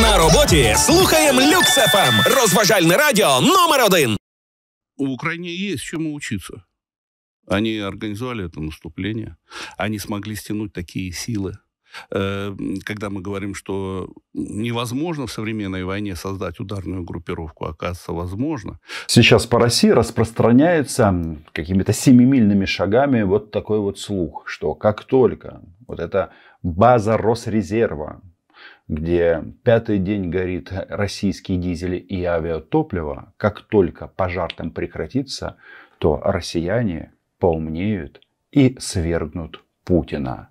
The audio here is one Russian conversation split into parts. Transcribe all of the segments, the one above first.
На роботі слухаємо Люкс ФМ. Розважальне радіо номер один. У Украине есть чему учиться. Они организовали это наступление. Они смогли стянуть такие силы. Э, когда мы говорим, что невозможно в современной войне создать ударную группировку, оказывается, возможно. Сейчас по России распространяется какими-то семимильными шагами вот такой вот слух, что как только вот эта база Росрезерва где пятый день горит российские дизели и авиатопливо, как только пожар там прекратится, то россияне поумнеют и свергнут Путина.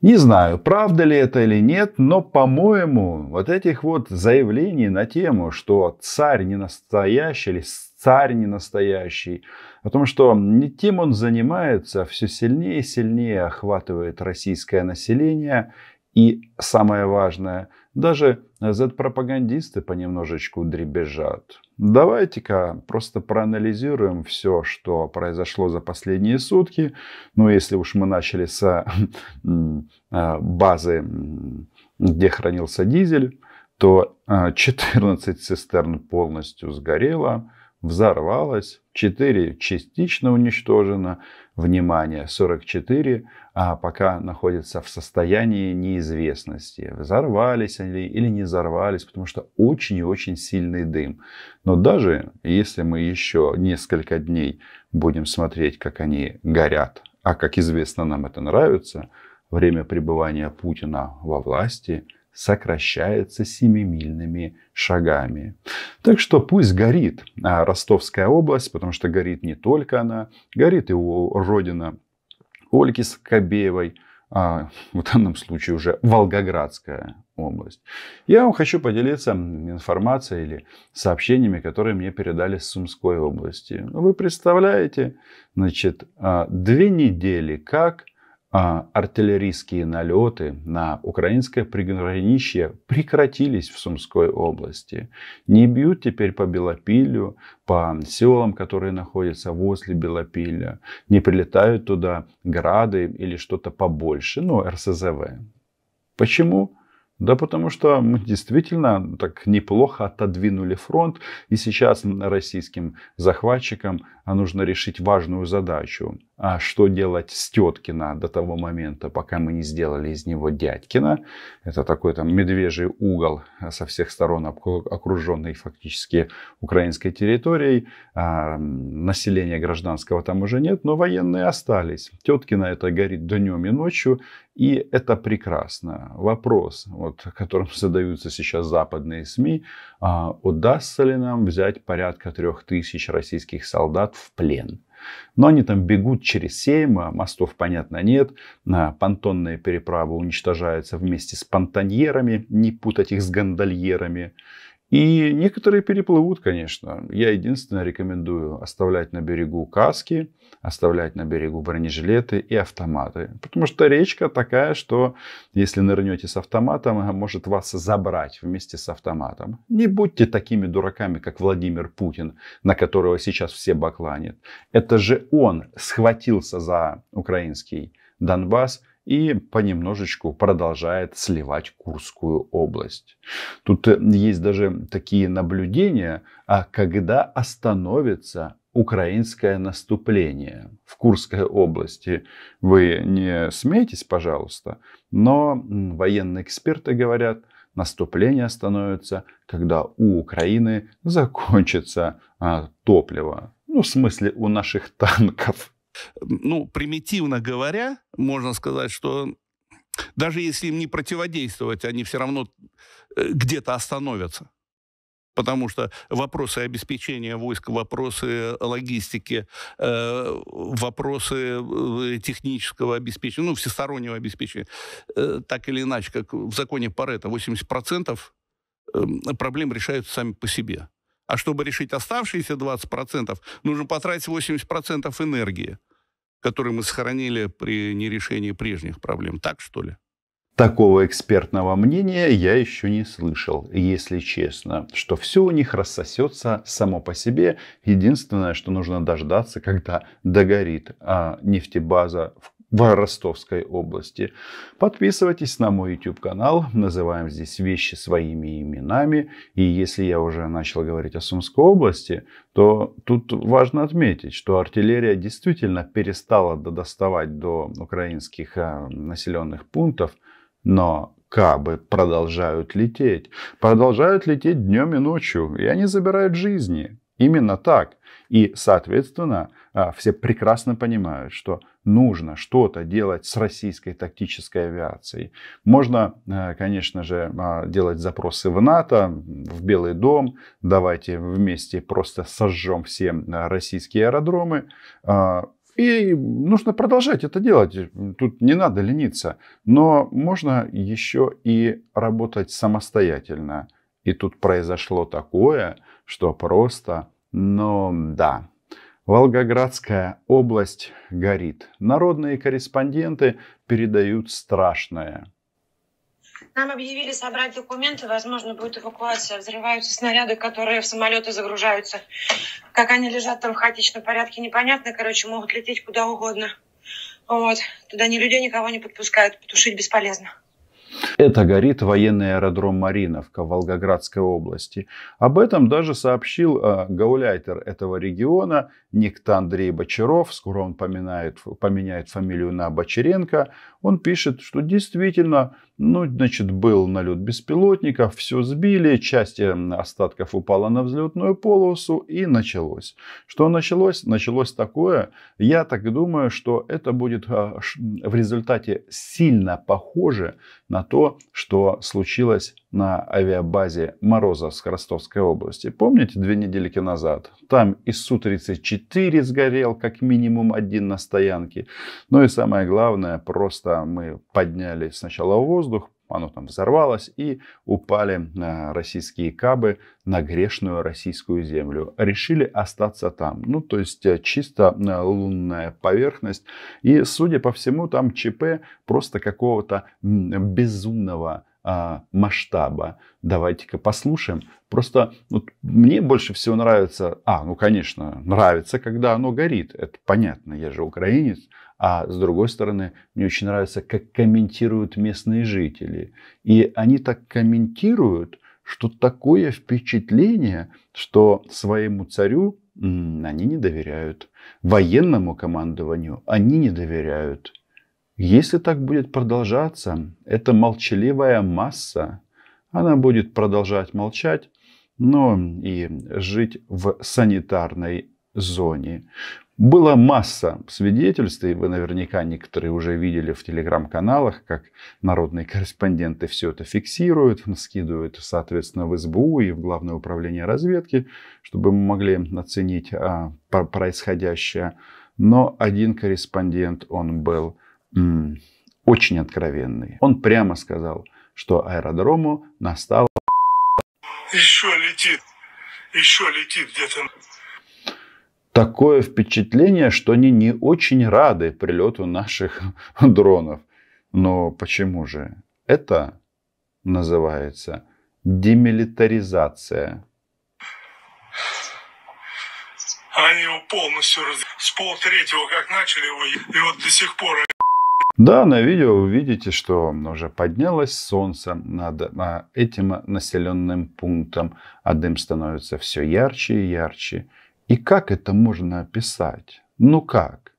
Не знаю, правда ли это или нет, но, по-моему, вот этих вот заявлений на тему, что царь не настоящий или царь не настоящий, о том, что не тем он занимается, все сильнее и сильнее охватывает российское население, и самое важное, даже Z-пропагандисты понемножечку дребезжат. Давайте-ка просто проанализируем все, что произошло за последние сутки. Ну, если уж мы начали с а, базы, где хранился дизель, то 14 а, цистерн полностью сгорело взорвалось, 4 частично уничтожено, внимание, 44 а пока находится в состоянии неизвестности. Взорвались они или не взорвались, потому что очень и очень сильный дым. Но даже если мы еще несколько дней будем смотреть, как они горят, а как известно, нам это нравится, время пребывания Путина во власти – сокращается семимильными шагами. Так что пусть горит а, Ростовская область, потому что горит не только она, горит и родина Ольги Скобеевой, а в данном случае уже Волгоградская область. Я вам хочу поделиться информацией или сообщениями, которые мне передали с Сумской области. Вы представляете, значит, а, две недели как – а, артиллерийские налеты на украинское приграничье прекратились в Сумской области. Не бьют теперь по Белопилю, по селам, которые находятся возле Белопиля. Не прилетают туда грады или что-то побольше, ну, РСЗВ. Почему? Да потому что мы действительно так неплохо отодвинули фронт, и сейчас российским захватчикам а, нужно решить важную задачу а что делать с Теткина до того момента, пока мы не сделали из него Дядькина. Это такой там медвежий угол э, со всех сторон, окруженный фактически украинской территорией. А, населения гражданского там уже нет, но военные остались. Теткина это горит днем и ночью, и это прекрасно. Вопрос, вот, которым задаются сейчас западные СМИ, а, удастся ли нам взять порядка трех тысяч российских солдат в плен – но они там бегут через Сейм, а мостов, понятно, нет. Понтонные переправы уничтожаются вместе с понтоньерами, не путать их с гондольерами. И некоторые переплывут, конечно. Я единственное рекомендую оставлять на берегу каски, оставлять на берегу бронежилеты и автоматы. Потому что речка такая, что если нырнете с автоматом, она может вас забрать вместе с автоматом. Не будьте такими дураками, как Владимир Путин, на которого сейчас все бакланят. Это же он схватился за украинский Донбасс, и понемножечку продолжает сливать Курскую область. Тут э, есть даже такие наблюдения, а когда остановится украинское наступление в Курской области. Вы не смейтесь, пожалуйста, но военные эксперты говорят, наступление становится, когда у Украины закончится а, топливо. Ну, в смысле, у наших танков ну, примитивно говоря, можно сказать, что даже если им не противодействовать, они все равно э, где-то остановятся. Потому что вопросы обеспечения войск, вопросы логистики, э, вопросы э, технического обеспечения, ну, всестороннего обеспечения, так или иначе, как в законе Парета, 80% эм, проблем решаются сами по себе. А чтобы решить оставшиеся 20%, нужно потратить 80% энергии который мы сохранили при нерешении прежних проблем. Так, что ли? Такого экспертного мнения я еще не слышал, если честно, что все у них рассосется само по себе. Единственное, что нужно дождаться, когда догорит а, нефтебаза в в Ростовской области. Подписывайтесь на мой YouTube канал. Называем здесь вещи своими именами. И если я уже начал говорить о Сумской области, то тут важно отметить, что артиллерия действительно перестала доставать до украинских э, населенных пунктов, но кабы продолжают лететь. Продолжают лететь днем и ночью, и они забирают жизни. Именно так. И, соответственно, э, все прекрасно понимают, что нужно что-то делать с российской тактической авиацией. Можно, э, конечно же, а, делать запросы в НАТО, в Белый дом, давайте вместе просто сожжем все э, российские аэродромы. А, и нужно продолжать это делать, тут не надо лениться. Но можно еще и работать самостоятельно. И тут произошло такое, что просто, ну да, Волгоградская область горит. Народные корреспонденты передают страшное. Нам объявили собрать документы, возможно, будет эвакуация. Взрываются снаряды, которые в самолеты загружаются. Как они лежат там в хаотичном порядке, непонятно. Короче, могут лететь куда угодно. Вот. Туда ни людей, никого не подпускают. Потушить бесполезно. Это горит военный аэродром Мариновка в Волгоградской области. Об этом даже сообщил э, гауляйтер этого региона некто Андрей Бочаров. Скоро он поминает, поменяет фамилию на Бочаренко. Он пишет, что действительно ну, значит, был налет беспилотников, все сбили, часть эм, остатков упала на взлетную полосу и началось. Что началось? Началось такое, я так думаю, что это будет а, в результате сильно похоже на то, что случилось на авиабазе с Ростовской области. Помните две недельки назад? Там и Су-34 сгорел, как минимум один на стоянке. Ну и самое главное, просто мы подняли сначала воздух, оно там взорвалось, и упали а, российские кабы на грешную российскую землю. Решили остаться там. Ну, то есть э, чисто э, лунная поверхность. И, судя по всему, там ЧП просто какого-то безумного а, масштаба. Давайте-ка послушаем. Просто вот, ну, мне больше всего нравится, а, ну, конечно, нравится, когда оно горит. Это понятно, я же украинец. А с другой стороны, мне очень нравится, как комментируют местные жители. И они так комментируют, что такое впечатление, что своему царю они не доверяют. Военному командованию они не доверяют. Если так будет продолжаться, эта молчаливая масса, она будет продолжать молчать, но и жить в санитарной зоне. Была масса свидетельств, и вы наверняка некоторые уже видели в телеграм-каналах, как народные корреспонденты все это фиксируют, скидывают, соответственно, в СБУ и в Главное управление разведки, чтобы мы могли оценить а, происходящее. Но один корреспондент, он был очень откровенный. Он прямо сказал, что аэродрому настало... Еще летит, еще летит где-то. Такое впечатление, что они не очень рады прилету наших дронов. Но почему же? Это называется демилитаризация. Они его полностью, раз... с полтретьего как начали его, и вот до сих пор да, на видео вы видите, что уже поднялось солнце над а, этим населенным пунктом, а дым становится все ярче и ярче. И как это можно описать? Ну как?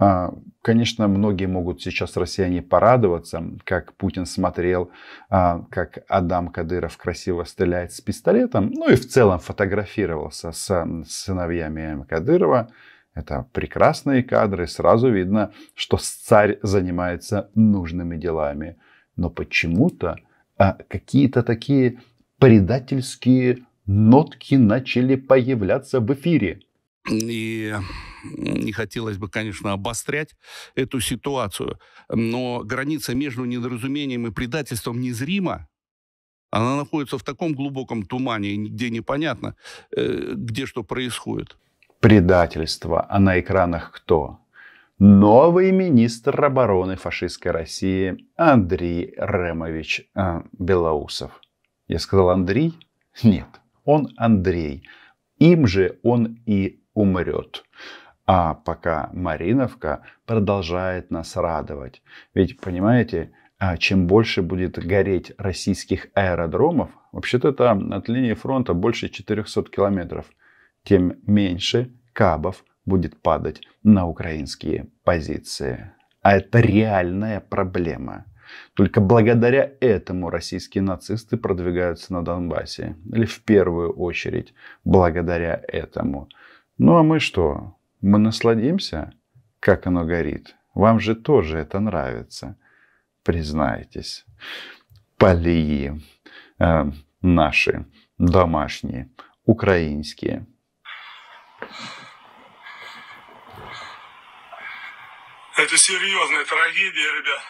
А, конечно, многие могут сейчас россияне порадоваться, как Путин смотрел, а, как Адам Кадыров красиво стреляет с пистолетом, ну и в целом фотографировался с сыновьями Кадырова. Это прекрасные кадры, сразу видно, что царь занимается нужными делами. Но почему-то а, какие-то такие предательские нотки начали появляться в эфире. И не хотелось бы, конечно, обострять эту ситуацию, но граница между недоразумением и предательством незрима, она находится в таком глубоком тумане, где непонятно, э, где что происходит предательство, а на экранах кто? Новый министр обороны фашистской России Андрей Ремович э, Белоусов. Я сказал Андрей? Нет, он Андрей. Им же он и умрет. А пока Мариновка продолжает нас радовать. Ведь, понимаете, а чем больше будет гореть российских аэродромов, вообще-то там от линии фронта больше 400 километров – тем меньше кабов будет падать на украинские позиции. А это реальная проблема. Только благодаря этому российские нацисты продвигаются на Донбассе. Или в первую очередь благодаря этому. Ну а мы что? Мы насладимся, как оно горит. Вам же тоже это нравится. Признайтесь. Полии э, наши, домашние, украинские. Это серьезная трагедия, ребят,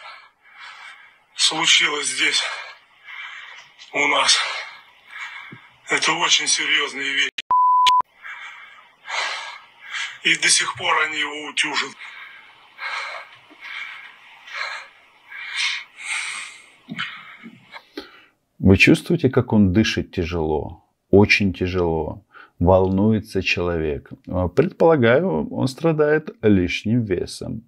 Случилось здесь у нас. Это очень серьезные вещи. И до сих пор они его утюжат. Вы чувствуете, как он дышит тяжело? Очень тяжело волнуется человек? А, предполагаю, он страдает лишним весом.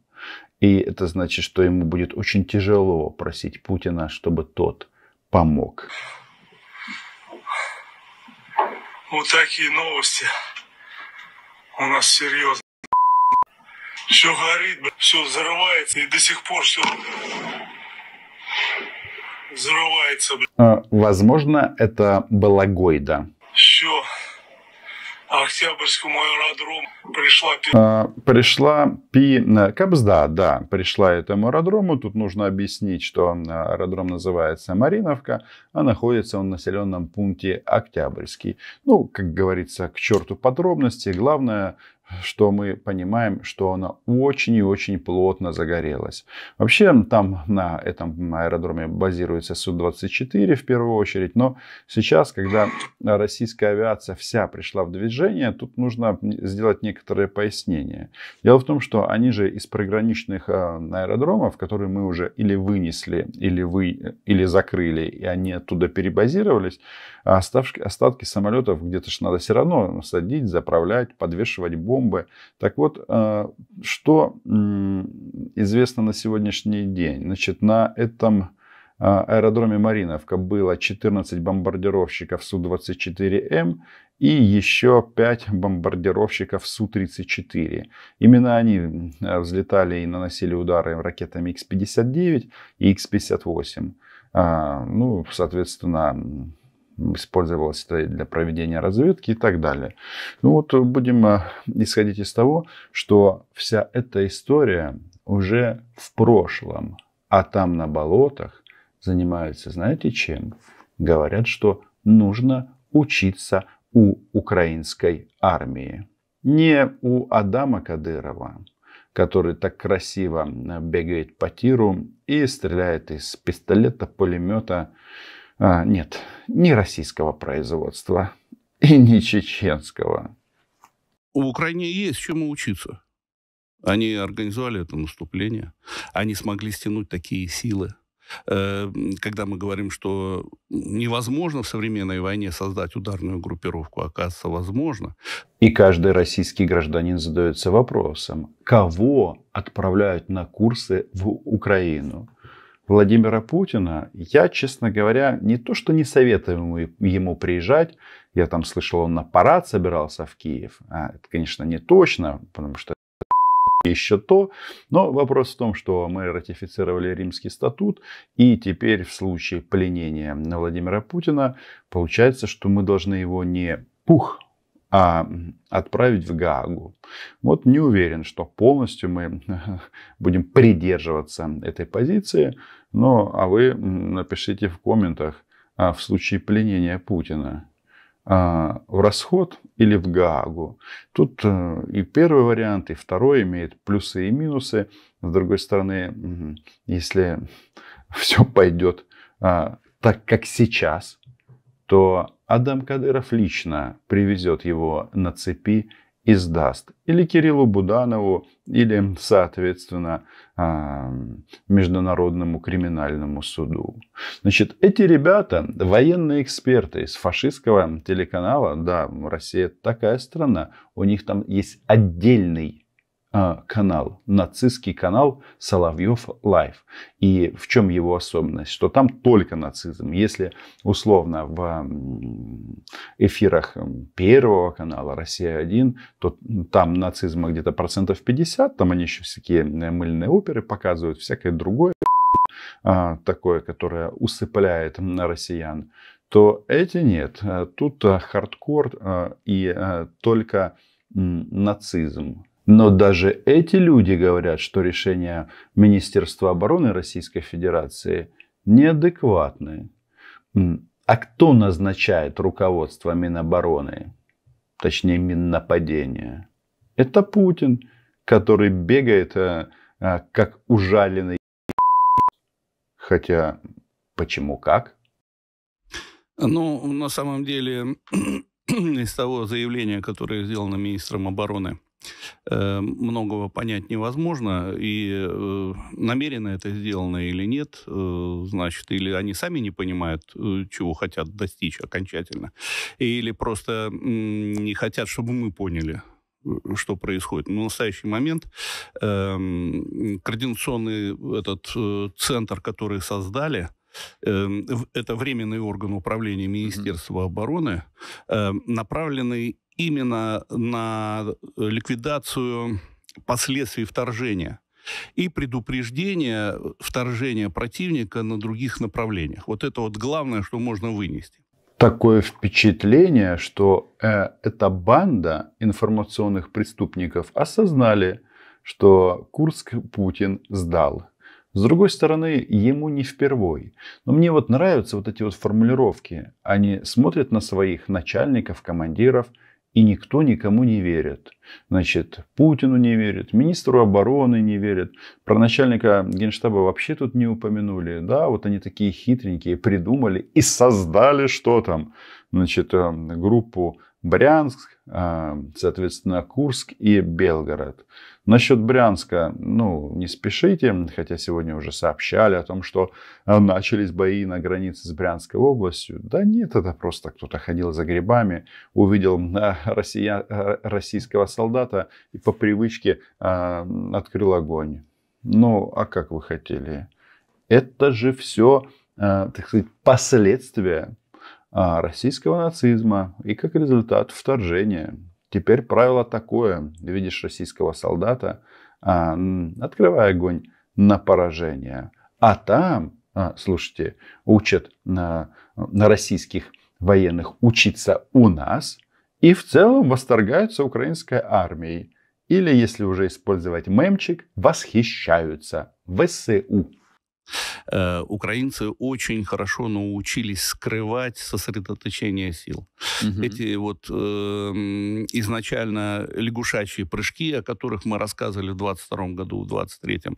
И это значит, что ему будет очень тяжело просить Путина, чтобы тот помог. Вот такие новости у нас серьезно. Все горит, все взрывается, и до сих пор все взрывается. А, возможно, это была Гойда. Все Октябрьскому аэродрому пришла... А, пришла Пи... Кобзда, да, пришла этому аэродрому. Тут нужно объяснить, что аэродром называется Мариновка, а находится он в населенном пункте Октябрьский. Ну, как говорится, к черту подробности. Главное, что мы понимаем, что она очень и очень плотно загорелась. Вообще там на этом аэродроме базируется Су-24 в первую очередь, но сейчас, когда российская авиация вся пришла в движение, тут нужно сделать некоторые пояснения. Дело в том, что они же из приграничных а, аэродромов, которые мы уже или вынесли, или, вы, или закрыли, и они оттуда перебазировались, а остатки самолетов где-то же надо все равно садить, заправлять, подвешивать бомбы, бомбы. Так вот, э, что известно на сегодняшний день? Значит, на этом а, аэродроме Мариновка было 14 бомбардировщиков Су-24М и еще 5 бомбардировщиков Су-34. Именно они взлетали и наносили удары ракетами x 59 и Х-58. А, ну, соответственно, использовалось это для проведения разведки и так далее. Ну вот э, будем э, исходить из того, что вся эта история уже в прошлом, а там на болотах занимаются, знаете, чем? Говорят, что нужно учиться у украинской армии. Не у Адама Кадырова, который так красиво э, бегает по тиру и стреляет из пистолета, пулемета, а, нет, ни российского производства и ни чеченского. У Украины есть чему учиться. Они организовали это наступление. Они смогли стянуть такие силы. Э, когда мы говорим, что невозможно в современной войне создать ударную группировку, оказывается, возможно. И каждый российский гражданин задается вопросом, кого отправляют на курсы в Украину? Владимира Путина, я, честно говоря, не то, что не советую ему приезжать, я там слышал, он на парад собирался в Киев. А, это, конечно, не точно, потому что еще то. Но вопрос в том, что мы ратифицировали римский статут, и теперь в случае пленения Владимира Путина получается, что мы должны его не пух а отправить в Гаагу. Вот не уверен, что полностью мы будем придерживаться этой позиции, но а вы напишите в комментах а в случае пленения Путина а, в расход или в Гаагу. Тут э, и первый вариант, и второй имеет плюсы и минусы. С другой стороны, если все пойдет а, так, как сейчас, то Адам Кадыров лично привезет его на цепи и сдаст. Или Кириллу Буданову, или, соответственно, а, Международному криминальному суду. Значит, эти ребята, военные эксперты из фашистского телеканала, да, Россия такая страна, у них там есть отдельный Э, канал, нацистский канал Соловьев Лайф. И в чем его особенность? Что там только нацизм. Если условно в эфирах Первого канала «Россия-1», то там нацизма где-то процентов 50, там они еще всякие э, мыльные оперы показывают, всякое другое э, такое, которое усыпляет россиян, то эти нет. Тут хардкор и только нацизм но даже эти люди говорят, что решения Министерства обороны Российской Федерации неадекватны. А кто назначает руководство Минобороны? Точнее, Миннападения. Это Путин, который бегает э, э, как ужаленный. Хотя, почему как? Ну, на самом деле, из того заявления, которое сделано министром обороны Э, многого понять невозможно, и э, намеренно это сделано или нет, э, значит, или они сами не понимают, чего хотят достичь окончательно, или просто не хотят, чтобы мы поняли, что происходит. Но в настоящий момент э, координационный этот э, центр, который создали, э, это временный орган управления Министерства mm-hmm. обороны, э, направленный именно на э, ликвидацию последствий вторжения и предупреждение вторжения противника на других направлениях. Вот это вот главное, что можно вынести. Такое впечатление, что э, эта банда информационных преступников осознали, что Курск Путин сдал. С другой стороны, ему не впервой. Но мне вот нравятся вот эти вот формулировки. Они смотрят на своих начальников, командиров – и никто никому не верит. Значит, Путину не верят, министру обороны не верят, про начальника генштаба вообще тут не упомянули. Да, вот они такие хитренькие, придумали и создали что там? Значит, э, группу Брянск, а, соответственно, Курск и Белгород. Насчет Брянска, ну, не спешите, хотя сегодня уже сообщали о том, что а, начались бои на границе с Брянской областью. Да нет, это просто кто-то ходил за грибами, увидел а, россия, российского солдата и по привычке открыл огонь. Ну, а как вы хотели? Это же все, так сказать, последствия а, российского нацизма и как результат вторжения. Теперь правило такое. Видишь российского солдата, а, открывай огонь на поражение. А там, а, слушайте, учат на российских военных учиться у нас и в целом восторгаются украинской армией. Или, если уже использовать мемчик, восхищаются ВСУ. Э, украинцы очень хорошо научились скрывать сосредоточение сил. Угу. Эти вот э, изначально лягушачьи прыжки, о которых мы рассказывали в 22 году, в 23 э,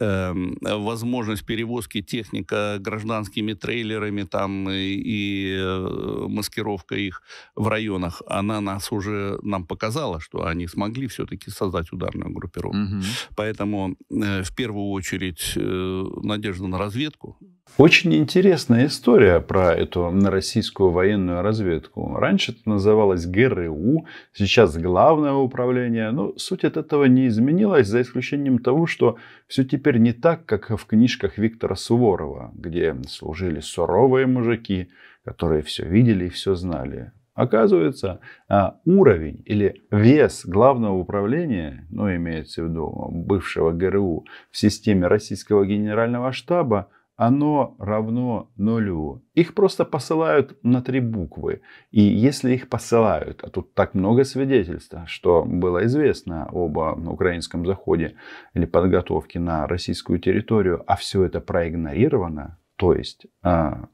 эм, возможность перевозки техника гражданскими трейлерами там и, и э, маскировка их в районах, она нас уже нам показала, что они смогли все-таки создать ударную группировку. Угу. Поэтому э, в первую очередь э, надежда надежду на разведку. Очень интересная история про эту российскую военную разведку. Раньше это называлось ГРУ, сейчас Главное управление. Но суть от этого не изменилась, за исключением того, что все теперь не так, как в книжках Виктора Суворова, где служили суровые мужики, которые все видели и все знали. Оказывается, а, уровень или вес главного управления, ну, имеется в виду бывшего ГРУ, в системе российского генерального штаба, оно равно нулю. Их просто посылают на три буквы. И если их посылают, а тут так много свидетельств, что было известно об а, украинском заходе или подготовке на российскую территорию, а все это проигнорировано, то есть а,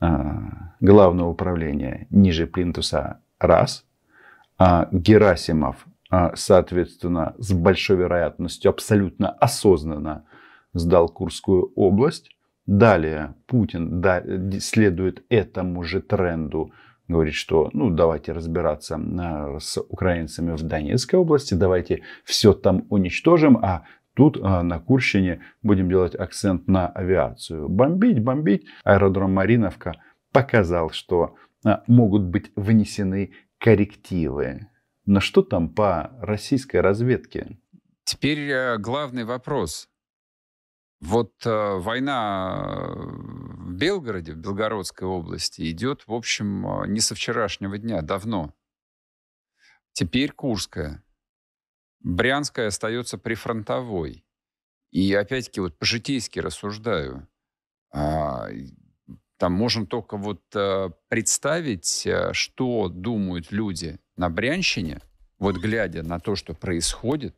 а, Главное управление ниже плинтуса раз, а Герасимов, а, соответственно, с большой вероятностью абсолютно осознанно сдал Курскую область. Далее Путин да, следует этому же тренду, говорит, что ну давайте разбираться а, с украинцами в Донецкой области, давайте все там уничтожим, а Тут а, на Курщине будем делать акцент на авиацию. Бомбить, бомбить. Аэродром Мариновка показал, что а, могут быть внесены коррективы. Но что там по российской разведке? Теперь э, главный вопрос. Вот э, война э, в Белгороде, в Белгородской области идет, в общем, не со вчерашнего дня, давно. Теперь Курская. Брянская остается прифронтовой. И опять-таки вот по-житейски рассуждаю. А, там можем только вот а, представить, а, что думают люди на Брянщине, вот глядя на то, что происходит.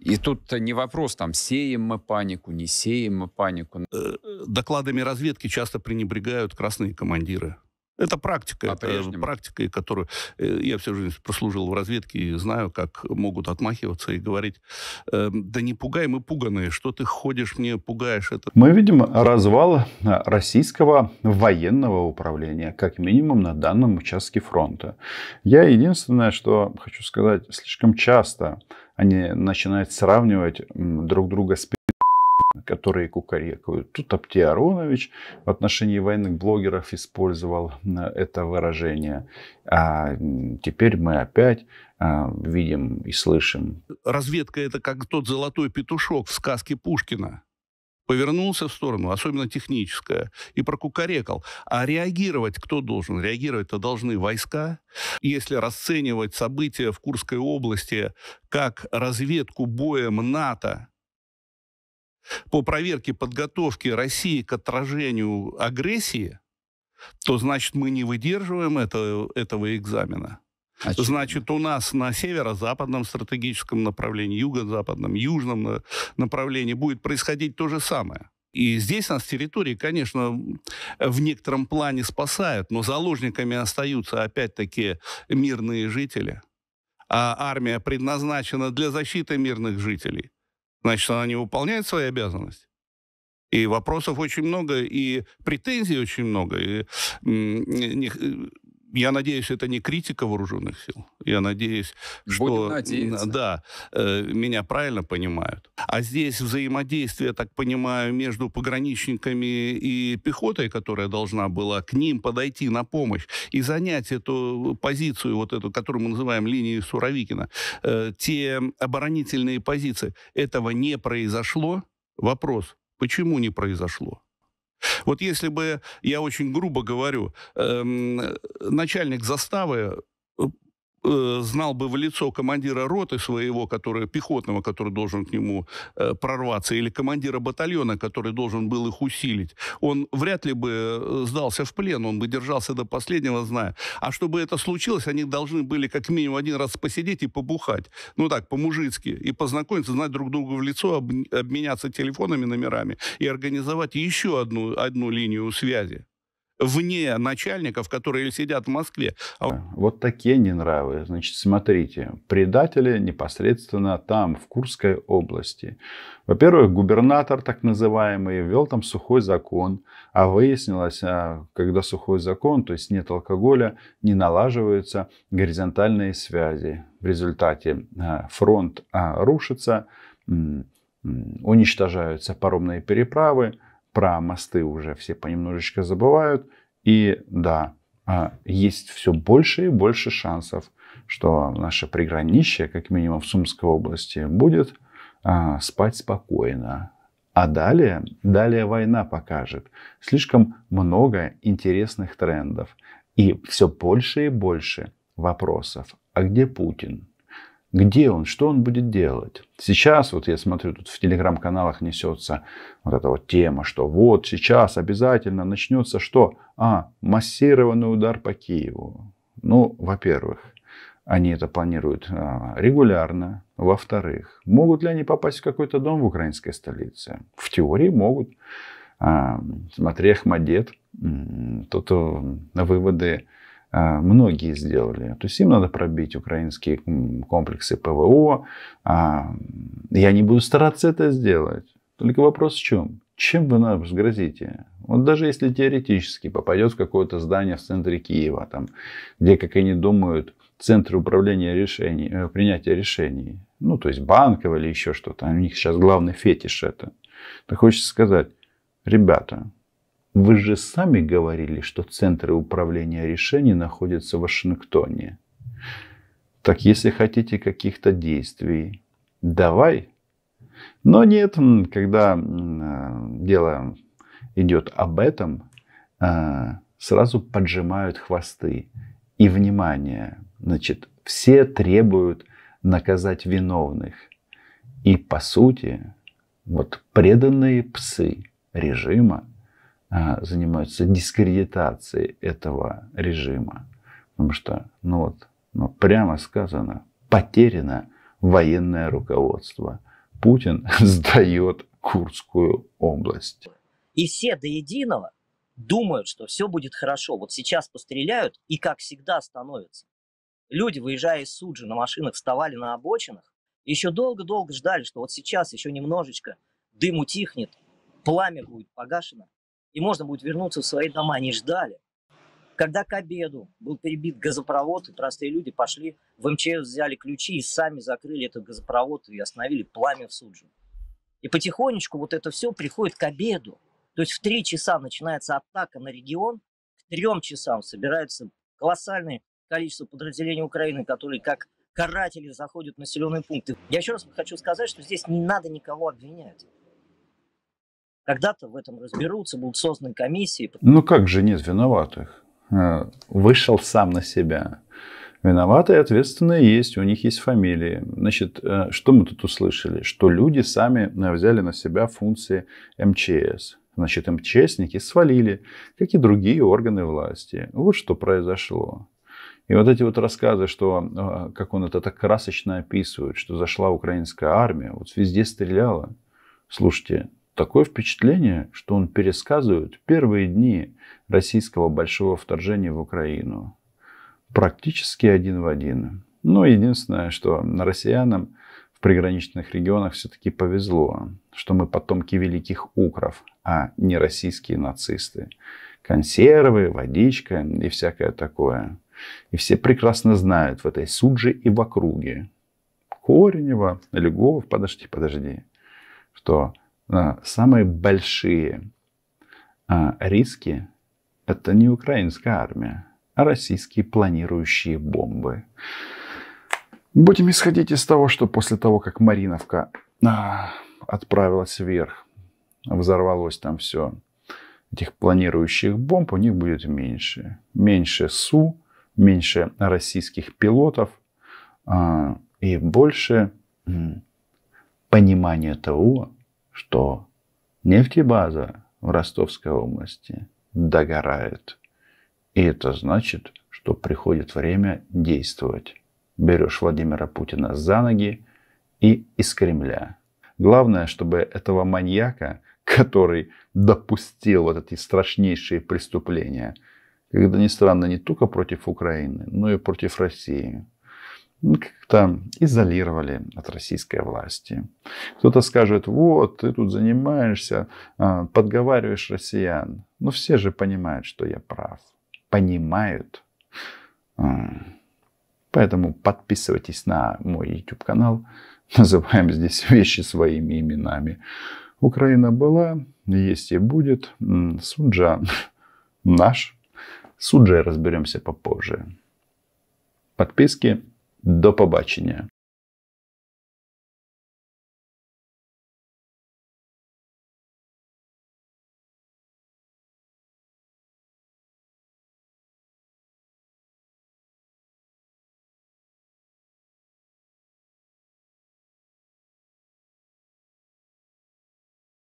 И тут не вопрос, там, сеем мы панику, не сеем мы панику. Э, докладами разведки часто пренебрегают красные командиры. Это практика, по а это практика, которую э, я всю жизнь прослужил в разведке и знаю, как могут отмахиваться и говорить, эм, да не пугай, мы пуганые, что ты ходишь мне, пугаешь это. Мы видим развал э, российского военного управления, как минимум на данном участке фронта. Я единственное, что хочу сказать, слишком часто они начинают сравнивать друг друга с которые кукарекают. Тут Аптиаронович в отношении военных блогеров использовал э, это выражение. А теперь мы опять э, видим и слышим. Разведка это как тот золотой петушок в сказке Пушкина повернулся в сторону, особенно техническая, и прокукарекал. А реагировать кто должен? Реагировать-то должны войска. Если расценивать события в Курской области как разведку боем НАТО, по проверке подготовки России к отражению агрессии, то значит мы не выдерживаем это, этого экзамена. Очевидно. Значит, у нас на северо-западном стратегическом направлении, юго-западном, южном направлении будет происходить то же самое. И здесь нас территории, конечно, в некотором плане спасают, но заложниками остаются опять-таки мирные жители. А армия предназначена для защиты мирных жителей значит, она не выполняет свои обязанности. И вопросов очень много, и претензий очень много. И, э, я надеюсь, это не критика вооруженных сил. Я надеюсь, что да, э, меня правильно понимают. А здесь взаимодействие, так понимаю, между пограничниками и пехотой, которая должна была к ним подойти на помощь и занять эту позицию, вот эту, которую мы называем линией Суровикина, э, те оборонительные позиции. Этого не произошло. Вопрос, почему не произошло? Вот если бы, я очень грубо говорю, эм, начальник заставы Э, знал бы в лицо командира роты своего, который, пехотного, который должен к нему э, прорваться, или командира батальона, который должен был их усилить, он вряд ли бы э, сдался в плен, он бы держался до последнего, зная. А чтобы это случилось, они должны были как минимум один раз посидеть и побухать. Ну так, по-мужицки. И познакомиться, знать друг друга в лицо, об, обменяться телефонами, номерами и организовать еще одну, одну линию связи вне начальников, которые сидят в Москве. А вот такие не ненравы. Значит, смотрите, предатели непосредственно там, в Курской области. Во-первых, губернатор так называемый ввел там сухой закон, а выяснилось, а, когда сухой закон, то есть нет алкоголя, не налаживаются горизонтальные связи. В результате а, фронт рушится, уничтожаются паромные переправы, про мосты уже все понемножечко забывают. И да, а, есть все больше и больше шансов, что наше приграничье, как минимум в Сумской области, будет а, спать спокойно. А далее, далее война покажет. Слишком много интересных трендов. И все больше и больше вопросов. А где Путин? Где он? Что он будет делать? Сейчас, вот я смотрю, тут в телеграм-каналах несется вот эта вот тема, что вот сейчас обязательно начнется что? А, массированный удар по Киеву. Ну, во-первых, они это планируют а, регулярно. Во-вторых, могут ли они попасть в какой-то дом в украинской столице? В теории могут. А, смотри, Ахмадет, тут э, выводы а, многие сделали. То есть им надо пробить украинские комплексы ПВО. А, я не буду стараться это сделать. Только вопрос в чем? Чем вы нам грозите? Вот даже если теоретически попадет в какое-то здание в центре Киева, там, где, как они думают, центры управления решений, э, принятия решений, ну, то есть банков или еще что-то, а у них сейчас главный фетиш это. Так хочется сказать, ребята, вы же сами говорили, что центры управления решений находятся в Вашингтоне. Так если хотите каких-то действий, давай. Но нет, когда э, дело идет об этом, э, сразу поджимают хвосты. И внимание, значит, все требуют наказать виновных. И по сути, вот преданные псы режима а, занимаются дискредитацией этого режима. Потому что, ну вот, ну прямо сказано, потеряно военное руководство. Путин сдает Курскую область. И все до единого думают, что все будет хорошо. Вот сейчас постреляют и, как всегда, становится. Люди, выезжая из Суджи, на машинах вставали на обочинах, еще долго-долго ждали, что вот сейчас еще немножечко дым утихнет, пламя будет погашено, и можно будет вернуться в свои дома. Они ждали. Когда к обеду был перебит газопровод, и простые люди пошли в МЧС, взяли ключи и сами закрыли этот газопровод и остановили пламя в Судже. И потихонечку вот это все приходит к обеду. То есть в три часа начинается атака на регион, к трем часам собирается колоссальное количество подразделений Украины, которые как каратели заходят в населенные пункты. Я еще раз хочу сказать, что здесь не надо никого обвинять. Когда-то в этом разберутся, будут созданы комиссии. Ну как же нет виноватых? Э, вышел сам на себя. Виноватые ответственные есть, у них есть фамилии. Значит, э, что мы тут услышали? Что люди сами э, взяли на себя функции МЧС. Значит, МЧСники свалили, как и другие органы власти. Вот что произошло. И вот эти вот рассказы, что, как он это так красочно описывает, что зашла украинская армия, вот везде стреляла. Слушайте, Такое впечатление, что он пересказывает первые дни российского большого вторжения в Украину. Практически один в один. Но единственное, что россиянам в приграничных регионах все-таки повезло, что мы потомки великих укров, а не российские нацисты. Консервы, водичка и всякое такое. И все прекрасно знают в этой судже и в округе. Коренева, Льгов, подожди, подожди, что а, самые большие а, риски это не украинская армия, а российские планирующие бомбы. Будем исходить из того, что после того, как Мариновка а, отправилась вверх, взорвалось там все, этих планирующих бомб у них будет меньше. Меньше СУ, меньше российских пилотов и больше понимания того, что нефтебаза в Ростовской области догорает. И это значит, что приходит время действовать. Берешь Владимира Путина за ноги и из Кремля. Главное, чтобы этого маньяка, который допустил вот эти страшнейшие преступления, когда ни странно, не только против Украины, но и против России, ну, как-то изолировали от российской власти. Кто-то скажет, вот, ты тут занимаешься, а, подговариваешь россиян. Но ну, все же понимают, что я прав. Понимают. А, поэтому подписывайтесь на мой YouTube канал. Называем здесь вещи своими именами. Украина была, есть и будет. Суджа наш. Суджа разберемся попозже. Подписки до побачення.